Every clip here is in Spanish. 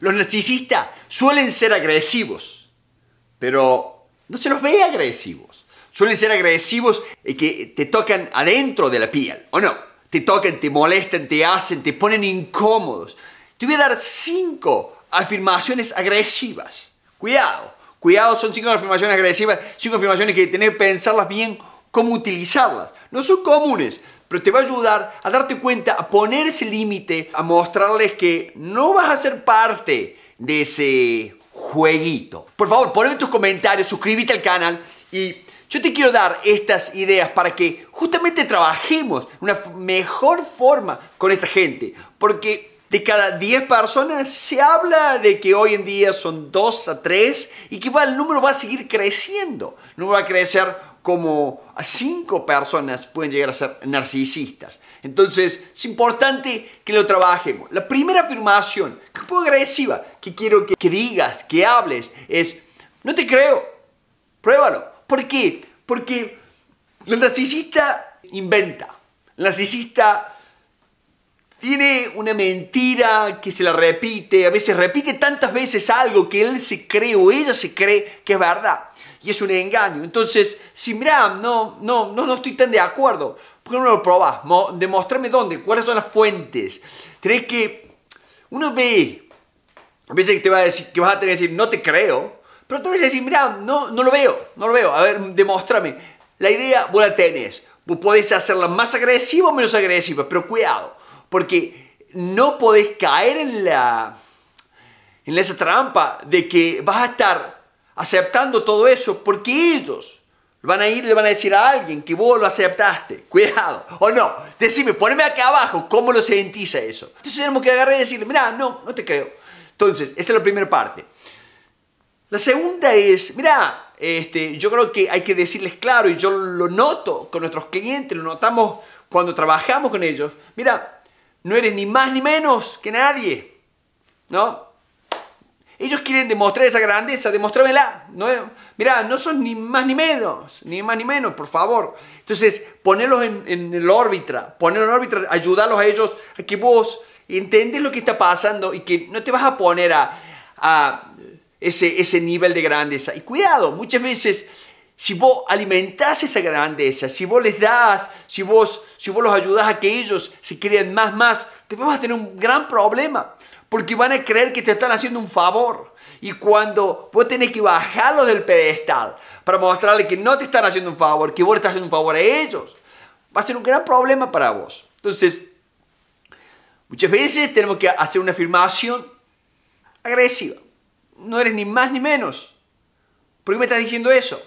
Los narcisistas suelen ser agresivos, pero no se los ve agresivos. Suelen ser agresivos eh, que te tocan adentro de la piel, ¿o no? Te tocan, te molestan, te hacen, te ponen incómodos. Te voy a dar cinco afirmaciones agresivas. Cuidado, cuidado, son cinco afirmaciones agresivas, cinco afirmaciones que tenés que pensarlas bien, cómo utilizarlas. No son comunes, pero te va a ayudar a darte cuenta, a poner ese límite, a mostrarles que no vas a ser parte de ese jueguito. Por favor, ponme tus comentarios, suscríbete al canal y yo te quiero dar estas ideas para que justamente trabajemos una mejor forma con esta gente, porque de cada 10 personas se habla de que hoy en día son 2 a 3 y que el número va a seguir creciendo. no va a crecer como a cinco personas pueden llegar a ser narcisistas. Entonces, es importante que lo trabajemos. La primera afirmación, que poco agresiva, que quiero que, que digas, que hables, es, no te creo, pruébalo. ¿Por qué? Porque el narcisista inventa, el narcisista tiene una mentira que se la repite, a veces repite tantas veces algo que él se cree o ella se cree que es verdad y es un engaño. Entonces, si no, no, no, no estoy tan de acuerdo, ¿por qué no lo probás? Demostrame dónde, cuáles son las fuentes. Tienes que, uno ve, a veces que te va a decir, que vas a tener que decir, no te creo, pero tú vas a decir, no, no lo veo, no lo veo, a ver, demostrame. La idea vos la tenés, vos podés hacerla más agresiva o menos agresiva, pero cuidado, porque no podés caer en la en esa trampa de que vas a estar aceptando todo eso porque ellos van a ir, le van a decir a alguien que vos lo aceptaste. Cuidado. O no, decime, poneme acá abajo cómo lo sentiza eso. Entonces tenemos que agarrar y decirle, mira no, no te creo. Entonces, esa es la primera parte. La segunda es, mira este, yo creo que hay que decirles claro, y yo lo noto con nuestros clientes, lo notamos cuando trabajamos con ellos. Mira, no eres ni más ni menos que nadie. ¿No? Ellos quieren demostrar esa grandeza, demostrámela. No, mirá, no son ni más ni menos, ni más ni menos, por favor. Entonces, ponerlos en, el órbita, ponerlos en órbita, ayudarlos a ellos a que vos entendés lo que está pasando y que no te vas a poner a, ese, ese nivel de grandeza. Y cuidado, muchas veces si vos alimentás esa grandeza, si vos les das, si vos, si vos los ayudás a que ellos se creen más, más, te vas a tener un gran problema porque van a creer que te están haciendo un favor. Y cuando vos tenés que bajarlos del pedestal para mostrarle que no te están haciendo un favor, que vos le estás haciendo un favor a ellos, va a ser un gran problema para vos. Entonces, muchas veces tenemos que hacer una afirmación agresiva. No eres ni más ni menos. ¿Por qué me estás diciendo eso?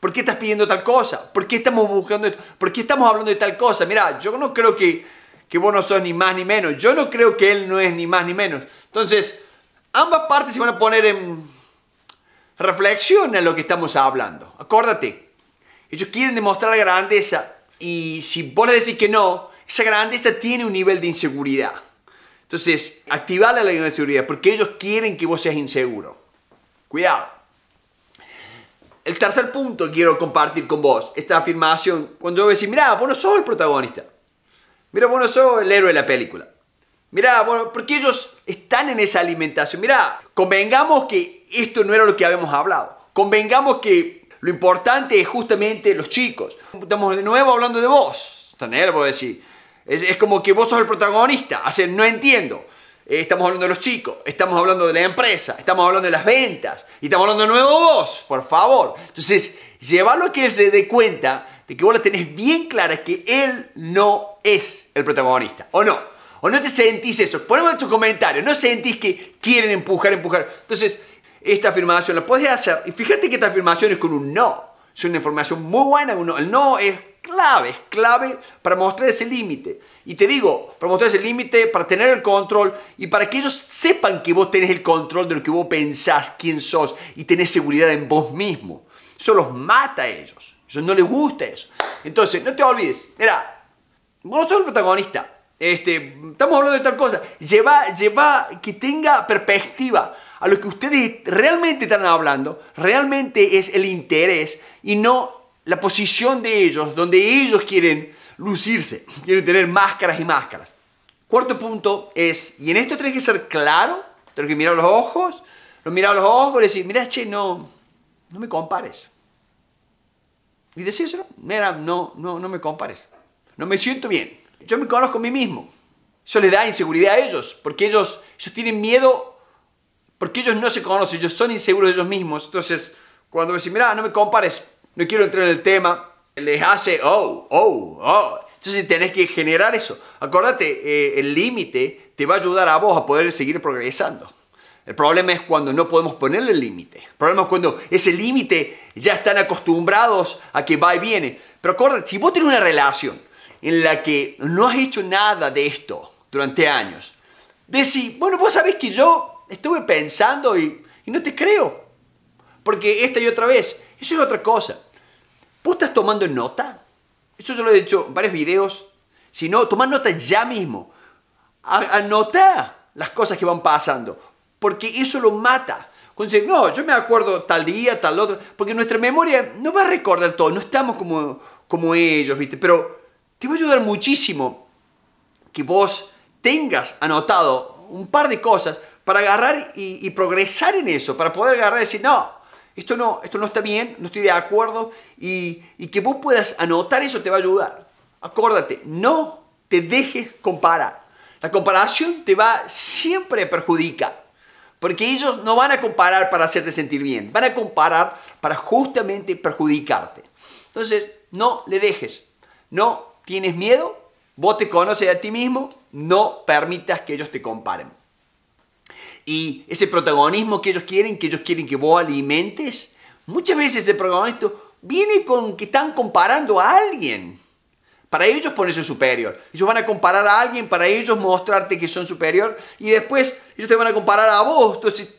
¿Por qué estás pidiendo tal cosa? ¿Por qué estamos buscando esto? ¿Por qué estamos hablando de tal cosa? Mira, yo no creo que que vos no sos ni más ni menos. Yo no creo que él no es ni más ni menos. Entonces, ambas partes se van a poner en reflexión en lo que estamos hablando. Acuérdate, ellos quieren demostrar la grandeza y si vos le decís que no, esa grandeza tiene un nivel de inseguridad. Entonces, activarle la inseguridad porque ellos quieren que vos seas inseguro. Cuidado. El tercer punto quiero compartir con vos, esta afirmación, cuando yo voy mira, mirá, vos no sos el protagonista. Mira, bueno, soy el héroe de la película. Mira, bueno, porque ellos están en esa alimentación. Mira, convengamos que esto no era lo que habíamos hablado. Convengamos que lo importante es justamente los chicos. Estamos de nuevo hablando de vos. Tener, vos decir. Es, como que vos sos el protagonista. Hace, no entiendo. Eh, estamos hablando de los chicos, estamos hablando de la empresa, estamos hablando de las ventas y estamos hablando de nuevo vos, por favor. Entonces, llevarlo a que se dé cuenta de que vos la tenés bien clara que él no es el protagonista, ¿o no? ¿O no te sentís eso? Ponemos en tus comentarios, no sentís que quieren empujar, empujar. Entonces, esta afirmación la podés hacer. Y fíjate que esta afirmación es con un no. Es una información muy buena. El no es clave, es clave para mostrar ese límite. Y te digo, para mostrar ese límite, para tener el control y para que ellos sepan que vos tenés el control de lo que vos pensás, quién sos y tenés seguridad en vos mismo. Eso los mata a ellos ellos no les gusta eso. Entonces, no te olvides, mira, vos sos el protagonista. Este, estamos hablando de tal cosa. Lleva, lleva que tenga perspectiva a lo que ustedes realmente están hablando. Realmente es el interés y no la posición de ellos, donde ellos quieren lucirse, quieren tener máscaras y máscaras. Cuarto punto es, y en esto tenés que ser claro, tenés que mirar los ojos, los mirar los ojos y decir, mira, che, no, no me compares y eso, mira, no, no, no me compares, no me siento bien, yo me conozco a mí mismo. Eso le da inseguridad a ellos, porque ellos, ellos tienen miedo, porque ellos no se conocen, ellos son inseguros de ellos mismos. Entonces, cuando me mira, no me compares, no quiero entrar en el tema, les hace, oh, oh, oh. Entonces tenés que generar eso. Acordate, eh, el límite te va a ayudar a vos a poder seguir progresando. El problema es cuando no podemos ponerle el límite. El problema es cuando ese límite ya están acostumbrados a que va y viene. Pero acuérdate, si vos tenés una relación en la que no has hecho nada de esto durante años, decís, bueno, vos sabés que yo estuve pensando y, no te creo. Porque esta y otra vez, eso es otra cosa. ¿Vos estás tomando nota? Eso yo lo he dicho en varios videos. Si no, tomá nota ya mismo. Anota las cosas que van pasando porque eso lo mata. Cuando dice, no, yo me acuerdo tal día, tal otro, porque nuestra memoria no va a recordar todo, no estamos como, como ellos, ¿viste? Pero te va a ayudar muchísimo que vos tengas anotado un par de cosas para agarrar y, progresar en eso, para poder agarrar y decir, no, esto no, esto no está bien, no estoy de acuerdo, y, que vos puedas anotar eso te va a ayudar. Acuérdate, no te dejes comparar. La comparación te va siempre a perjudicar. Porque ellos no van a comparar para hacerte sentir bien, van a comparar para justamente perjudicarte. Entonces, no le dejes. No tienes miedo, vos te conoces a ti mismo, no permitas que ellos te comparen. Y ese protagonismo que ellos quieren, que ellos quieren que vos alimentes, muchas veces ese protagonismo viene con que están comparando a alguien. Para ellos ponerse superior. Ellos van a comparar a alguien para ellos mostrarte que son superior y después ellos te van a comparar a vos. Entonces,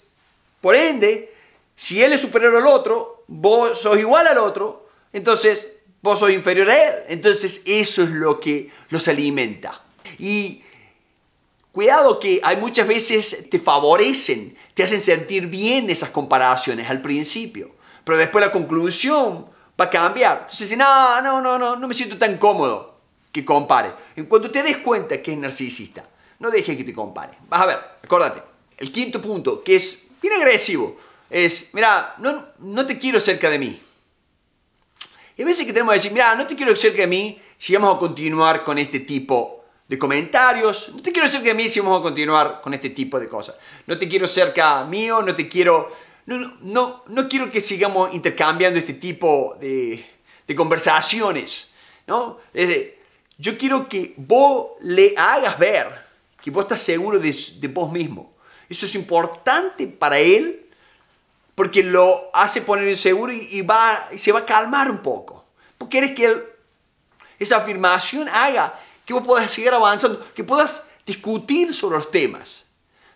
por ende, si él es superior al otro, vos sos igual al otro, entonces vos sos inferior a él. Entonces, eso es lo que los alimenta. Y Cuidado que hay muchas veces te favorecen, te hacen sentir bien esas comparaciones al principio, pero después la conclusión para cambiar. Entonces no, no, no, no, no me siento tan cómodo que compare. En cuanto te des cuenta que es narcisista, no dejes que te compare. Vas a ver, acuérdate. El quinto punto, que es bien agresivo, es, mira, no, no te quiero cerca de mí. Y a veces que tenemos que decir, mira, no te quiero cerca de mí si vamos a continuar con este tipo de comentarios. No te quiero cerca de mí si vamos a continuar con este tipo de cosas. No te quiero cerca mío, no te quiero no, no, no quiero que sigamos intercambiando este tipo de, conversaciones, ¿no? yo quiero que vos le hagas ver que vos estás seguro de, vos mismo. Eso es importante para él porque lo hace poner inseguro y, y va, se va a calmar un poco. Porque quieres que esa afirmación haga que vos puedas seguir avanzando, que puedas discutir sobre los temas,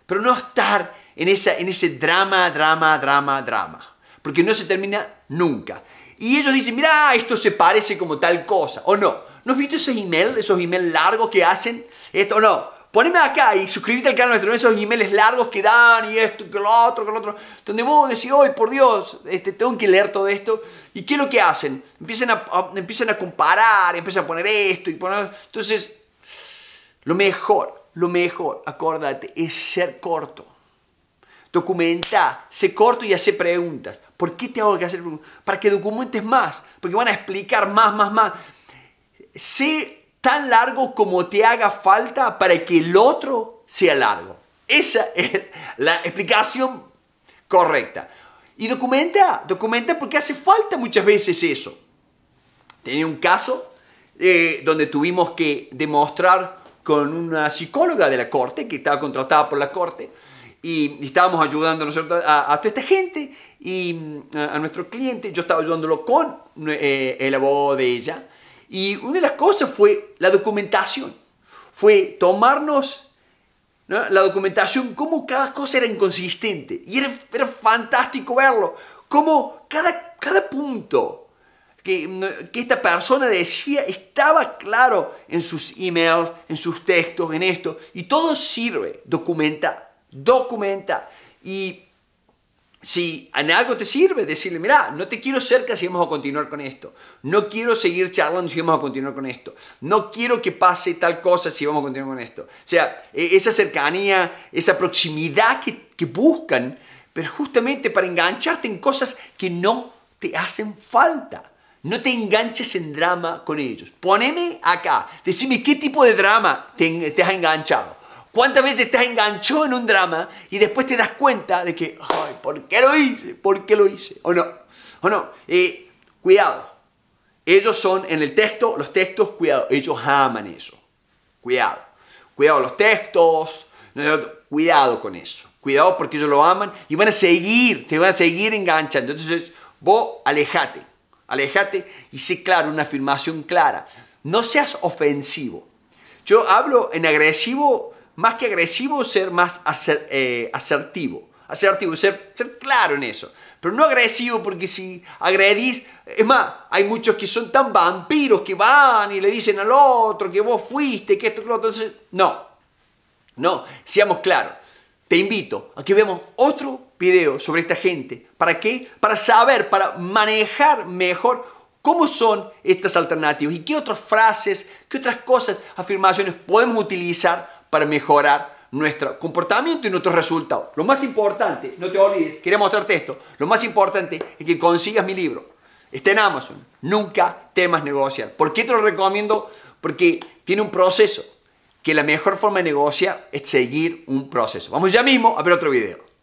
pero no estar en, esa, en ese drama, drama, drama, drama. Porque no se termina nunca. Y ellos dicen, mira, esto se parece como tal cosa. O no. ¿No has visto esos emails, esos emails largos que hacen? Esto no. Poneme acá y suscríbete al canal nuestro, esos emails largos que dan y esto, que lo otro, que lo otro. Donde vos decís, hoy por Dios, este, tengo que leer todo esto. ¿Y qué es lo que hacen? Empiezan a, empiezan a comparar, empiezan a poner esto y poner... Entonces, lo mejor, lo mejor, acuérdate, es ser corto documenta, sé corto y hace preguntas. ¿Por qué te hago que hacer preguntas? Para que documentes más, porque van a explicar más, más, más. Sé tan largo como te haga falta para que el otro sea largo. Esa es la explicación correcta. Y documenta, documenta porque hace falta muchas veces eso. Tenía un caso eh, donde tuvimos que demostrar con una psicóloga de la corte, que estaba contratada por la corte, y, estábamos ayudando a, toda esta gente y mm, a, nuestro cliente. Yo estaba ayudándolo con el eh, eh, abogado de ella. Y una de las cosas fue la documentación. Fue tomarnos la documentación, cómo cada cosa era inconsistente. Y era, fantástico verlo. Cómo cada, cada punto que, mm, que, esta persona decía estaba claro en sus emails, en sus textos, en esto. Y todo sirve documentar documenta y si en algo te sirve, decirle, mira, no te quiero cerca si vamos a continuar con esto. No quiero seguir charlando si vamos a continuar con esto. No quiero que pase tal cosa si vamos a continuar con esto. O sea, e-, esa cercanía, esa proximidad que, buscan, pero justamente para engancharte en cosas que no te hacen falta. No te enganches en drama con ellos. Poneme acá. Decime qué tipo de drama te, te has enganchado. ¿Cuántas veces te has enganchado en un drama y después te das cuenta de que, ay, ¿por qué lo hice? ¿Por qué lo hice? ¿O no? ¿O no? Eh, cuidado. Ellos son, en el texto, los textos, cuidado, ellos aman eso. Cuidado. Cuidado los textos, cuidado con eso. Cuidado porque ellos lo aman y van a seguir, te van a seguir enganchando. Entonces, vos alejate, alejate y sé claro, una afirmación clara. No seas ofensivo. Yo hablo en agresivo más que agresivo, ser más eh, asertivo. Asertivo, ser, ser claro en eso. Pero no agresivo porque si agredís, es más, hay muchos que son tan vampiros que van y le dicen al otro que vos fuiste, que esto, que lo otro. Entonces, no, no, seamos claros. Te invito a que veamos otro video sobre esta gente. ¿Para qué? Para saber, para manejar mejor cómo son estas alternativas y qué otras frases, qué otras cosas, afirmaciones podemos utilizar para mejorar nuestro comportamiento y nuestros resultados. Lo más importante, no te olvides, quería mostrarte esto, lo más importante es que consigas mi libro. Está en Amazon, nunca temas negociar. ¿Por qué te lo recomiendo? Porque tiene un proceso, que la mejor forma de negociar es seguir un proceso. Vamos ya mismo a ver otro video.